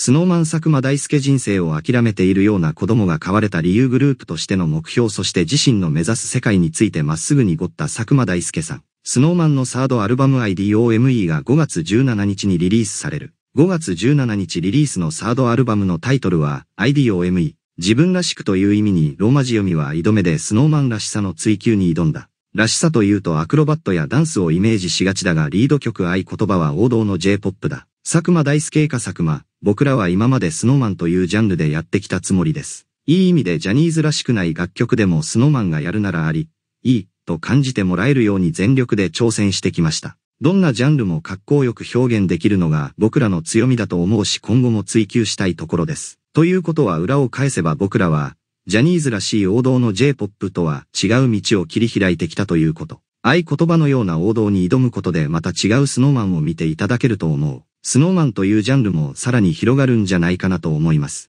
スノーマン佐久間大輔人生を諦めているような子供が買われた理由グループとしての目標そして自身の目指す世界についてまっすぐにごった佐久間大輔さん。スノーマンのサードアルバム IDOME が5月17日にリリースされる。5月17日リリースのサードアルバムのタイトルは IDOME。自分らしくという意味にローマ字読みは井戸目でスノーマンらしさの追求に挑んだ。らしさというとアクロバットやダンスをイメージしがちだがリード曲合言葉は王道の J-POP だ。佐久間大介か佐久間、僕らは今までスノーマンというジャンルでやってきたつもりです。いい意味でジャニーズらしくない楽曲でもスノーマンがやるならあり、いい、と感じてもらえるように全力で挑戦してきました。どんなジャンルも格好よく表現できるのが僕らの強みだと思うし今後も追求したいところです。ということは裏を返せば僕らは、ジャニーズらしい王道の J-POP とは違う道を切り開いてきたということ。合言葉のような王道に挑むことでまた違うスノーマンを見ていただけると思う。スノーマンというジャンルもさらに広がるんじゃないかなと思います。